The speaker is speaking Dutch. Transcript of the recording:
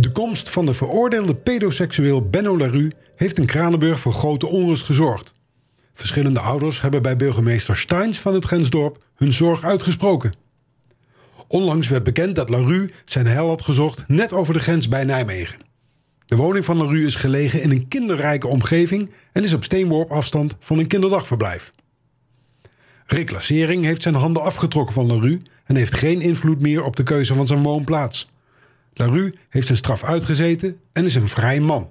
De komst van de veroordeelde pedoseksueel Benno Larue heeft in Kranenburg voor grote onrust gezorgd. Verschillende ouders hebben bij burgemeester Steins van het grensdorp hun zorg uitgesproken. Onlangs werd bekend dat Larue zijn heil had gezocht net over de grens bij Nijmegen. De woning van Larue is gelegen in een kinderrijke omgeving en is op steenworp afstand van een kinderdagverblijf. Reclassering heeft zijn handen afgetrokken van Larue en heeft geen invloed meer op de keuze van zijn woonplaats. Larue heeft zijn straf uitgezeten en is een vrij man.